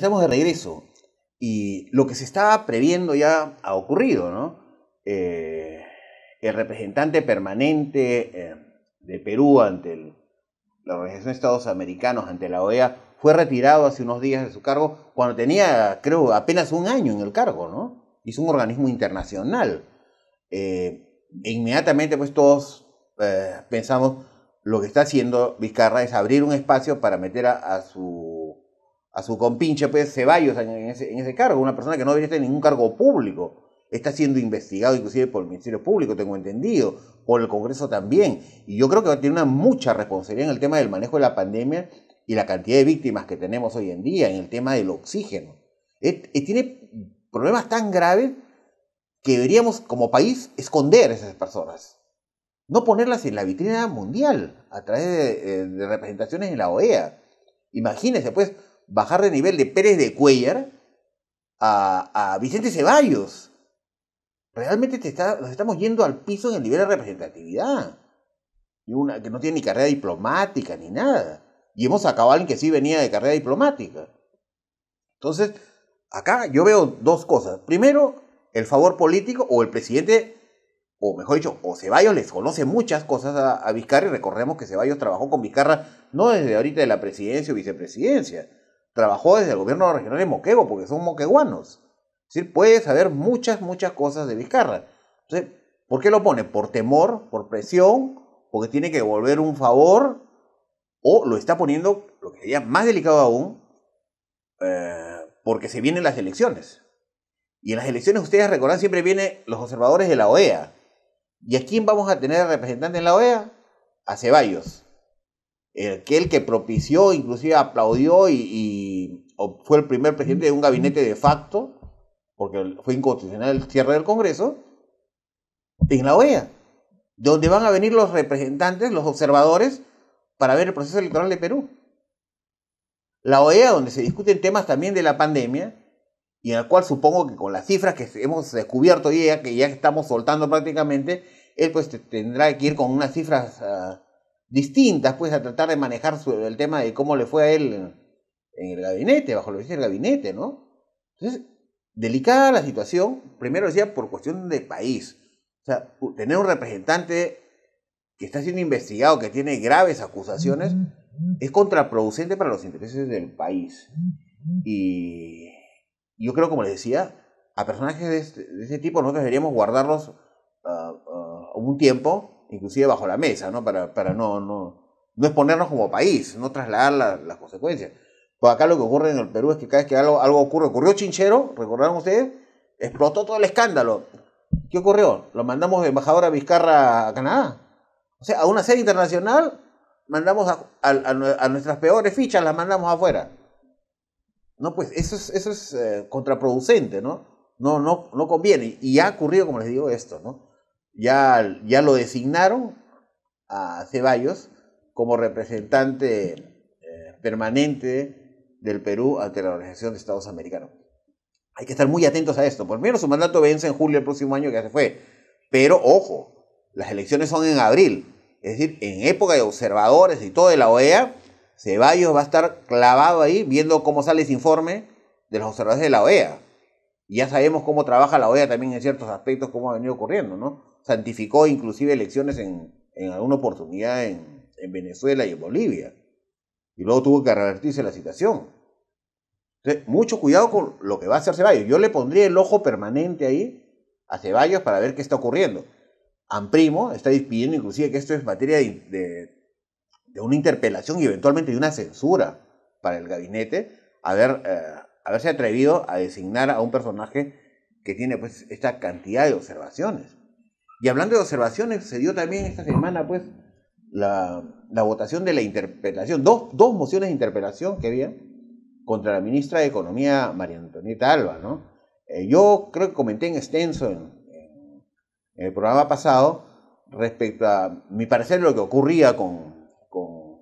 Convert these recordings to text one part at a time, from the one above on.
estamos de regreso y lo que se estaba previendo ya ha ocurrido, ¿no? Eh, el representante permanente eh, de Perú ante el, la Organización de Estados Americanos, ante la OEA, fue retirado hace unos días de su cargo cuando tenía, creo, apenas un año en el cargo, ¿no? Es un organismo internacional. Eh, e inmediatamente, pues todos pensamos, lo que está haciendo Vizcarra es abrir un espacio para meter a su a su compinche pues, Ceballos en ese, cargo, una persona que no debería estar ningún cargo público. Está siendo investigado inclusive por el Ministerio Público, tengo entendido, por el Congreso también. Y yo creo que va a una mucha responsabilidad en el tema del manejo de la pandemia y la cantidad de víctimas que tenemos hoy en día, en el tema del oxígeno. tiene problemas tan graves que deberíamos como país esconder a esas personas. No ponerlas en la vitrina mundial a través de, eh, de representaciones en la OEA. Imagínense, pues, bajar de nivel de Pérez de Cuellar a, Vicente Ceballos. Realmente nos estamos yendo al piso en el nivel de representatividad. Y una que no tiene ni carrera diplomática ni nada. Y hemos sacado a alguien que sí venía de carrera diplomática. Entonces, acá yo veo dos cosas. Primero, el favor político o el presidente, o mejor dicho, o Ceballos les conoce muchas cosas a, a Vizcarra y recordemos que Ceballos trabajó con Vizcarra no desde ahorita de la presidencia o vicepresidencia, trabajó desde el gobierno regional de Moquegua, porque son moqueguanos. Es decir, puede saber muchas, muchas cosas de Vizcarra. Entonces, ¿por qué lo pone? ¿Por temor? ¿Por presión? ¿Porque tiene que devolver un favor? ¿O lo está poniendo, lo que sería más delicado aún, eh, porque se vienen las elecciones? Y en las elecciones, ustedes recordarán, siempre vienen los observadores de la OEA. ¿Y a quién vamos a tener representante en la OEA? A Ceballos aquel que propició, inclusive aplaudió y, fue el primer presidente de un gabinete de facto, porque fue inconstitucional el cierre del Congreso, en la OEA, donde van a venir los representantes, los observadores, para ver el proceso electoral de Perú. La OEA, donde se discuten temas también de la pandemia, y en el cual supongo que con las cifras que hemos descubierto hoy que ya estamos soltando prácticamente, él pues tendrá que ir con unas cifras... Ah, distintas, pues a tratar de manejar el tema de cómo le fue a él en, el gabinete, bajo la el el gabinete, ¿no? Entonces, delicada la situación, primero decía, por cuestión de país. O sea, tener un representante que está siendo investigado, que tiene graves acusaciones, es contraproducente para los intereses del país. Y yo creo, como les decía, a personajes de este, ese tipo no deberíamos guardarlos ah, ah, un tiempo inclusive bajo la mesa, ¿no? Para, para no, no, exponernos como país, no trasladar las consecuencias. Pues acá lo que ocurre en el Perú es que cada vez que algo, algo ocurre, ocurrió Chinchero, recordaron ustedes, explotó todo el escándalo. ¿Qué ocurrió? Lo mandamos embajador a Vizcarra a Canadá. O sea, a una sede internacional mandamos a, nuestras peores fichas, las mandamos afuera. No, pues eso es, eso es eh, contraproducente, ¿no? No, no, no conviene. Y ha ocurrido, como les digo, esto, ¿no? ya, lo designaron a Ceballos como representante eh, permanente del Perú ante la Organización de Estados Americanos. Hay que estar muy atentos a esto. Por menos su mandato vence en julio del próximo año que ya se fue. Pero ojo, las elecciones son en abril. Es decir, en época de observadores y todo de la OEA, Ceballos va a estar clavado ahí viendo cómo sale ese informe de los observadores de la OEA. Y ya sabemos cómo trabaja la OEA también en ciertos aspectos, cómo ha venido ocurriendo, ¿no? santificó inclusive elecciones en, en alguna oportunidad en, en, Venezuela y en Bolivia. Y luego tuvo que revertirse la situación. Entonces, mucho cuidado con lo que va a hacer Ceballos. Yo le pondría el ojo permanente ahí a Ceballos para ver qué está ocurriendo. Amprimo está pidiendo inclusive que esto es materia de, una interpelación y eventualmente de una censura para el gabinete, eh, haberse atrevido a designar a un personaje que tiene pues esta cantidad de observaciones. Y hablando de observaciones, se dio también esta semana, pues, la, la votación de la interpelación, dos, dos, mociones de interpelación que había contra la ministra de Economía, María Antonieta Alba, ¿no? Eh, yo creo que comenté en extenso en, el programa pasado respecto a mi parecer lo que ocurría con, con,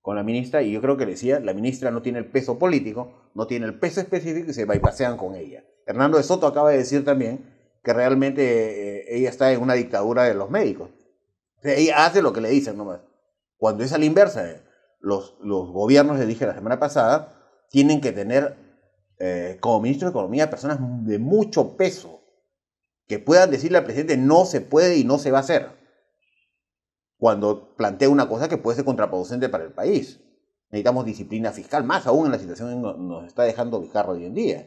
con la ministra, y yo creo que decía, la ministra no tiene el peso político, no tiene el peso específico y se pasean con ella. Hernando de Soto acaba de decir también que realmente eh, ella está en una dictadura de los médicos. ella hace lo que le dicen nomás. Cuando es a la inversa, eh, los, los gobiernos, le dije la semana pasada, tienen que tener eh, como ministro de Economía personas de mucho peso que puedan decirle al presidente no se puede y no se va a hacer. Cuando plantea una cosa que puede ser contraproducente para el país. Necesitamos disciplina fiscal, más aún en la situación que nos está dejando bizarro hoy en día.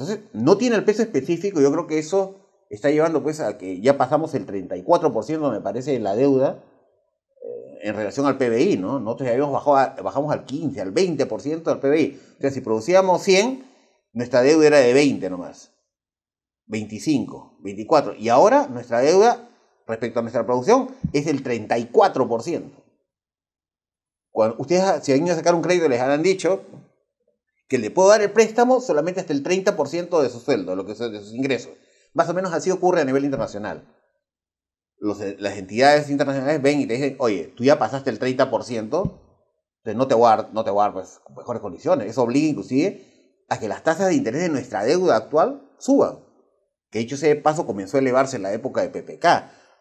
Entonces, no tiene el peso específico, yo creo que eso está llevando pues a que ya pasamos el 34%, me parece, de la deuda eh, en relación al PBI, ¿no? Nosotros ya habíamos bajado, bajamos al 15, al 20% del PBI. O sea, si producíamos 100, nuestra deuda era de 20 nomás. 25, 24. Y ahora nuestra deuda respecto a nuestra producción es del 34%. Cuando ustedes, si han ido a sacar un crédito, les han dicho, que le puedo dar el préstamo solamente hasta el 30% de su sueldo, lo que de sus ingresos. Más o menos así ocurre a nivel internacional. Eh, las entidades internacionales ven y te dicen, oye, tú ya pasaste el 30%, entonces no te voy a no te pues, mejores condiciones. Eso obliga inclusive a que las tasas de interés de nuestra deuda actual suban. Que dicho ese paso, comenzó a elevarse en la época de PPK.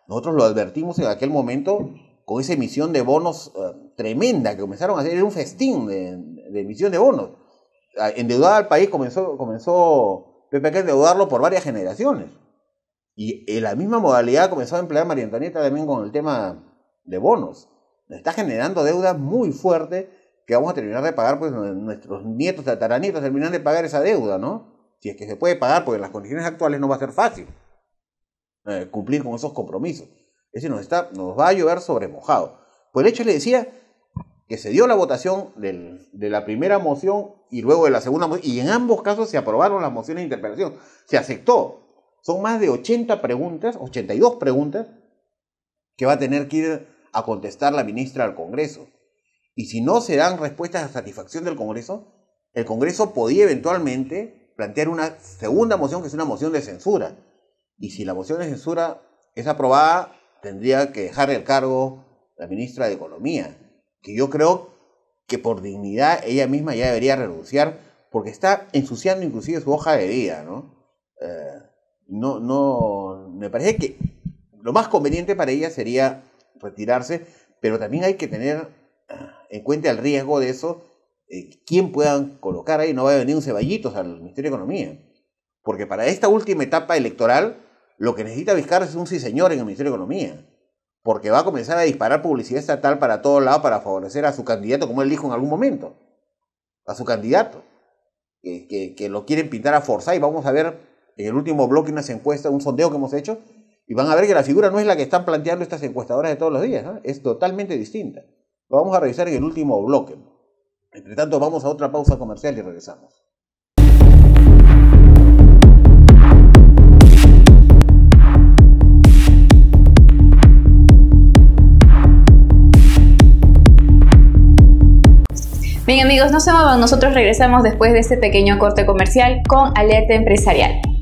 Nosotros lo advertimos en aquel momento con esa emisión de bonos eh, tremenda que comenzaron a hacer, era un festín de emisión de bonos endeudar al país comenzó, comenzó PPK a endeudarlo por varias generaciones. Y en la misma modalidad comenzó a emplear María Antonieta también con el tema de bonos. Nos está generando deudas muy fuertes que vamos a terminar de pagar, pues nuestros nietos, tataranietos terminan de pagar esa deuda, ¿no? Si es que se puede pagar, porque en las condiciones actuales no va a ser fácil eh, cumplir con esos compromisos. Es decir, nos, está, nos va a llover sobre mojado. Por el hecho, le decía que se dio la votación de la primera moción y luego de la segunda moción, y en ambos casos se aprobaron las mociones de interpelación, se aceptó. Son más de 80 preguntas, 82 preguntas, que va a tener que ir a contestar la ministra al Congreso. Y si no se dan respuestas a satisfacción del Congreso, el Congreso podía eventualmente plantear una segunda moción, que es una moción de censura. Y si la moción de censura es aprobada, tendría que dejar el cargo la ministra de Economía que yo creo que por dignidad ella misma ya debería renunciar, porque está ensuciando inclusive su hoja de vida, ¿no? Eh, no, no, me parece que lo más conveniente para ella sería retirarse, pero también hay que tener ah, en cuenta el riesgo de eso, eh, quién puedan colocar ahí, no va a venir un ceballito al Ministerio de Economía, porque para esta última etapa electoral, lo que necesita buscar es un sí señor en el Ministerio de Economía porque va a comenzar a disparar publicidad estatal para todo lado para favorecer a su candidato, como él dijo en algún momento, a su candidato, que, lo quieren pintar a forzar. y vamos a ver en el último bloque unas encuestas, un sondeo que hemos hecho, y van a ver que la figura no es la que están planteando estas encuestadoras de todos los días, es totalmente distinta. Lo vamos a revisar en el último bloque. Entre tanto, vamos a otra pausa comercial y regresamos. Bien amigos, no se muevan, nosotros regresamos después de este pequeño corte comercial con Alerta Empresarial.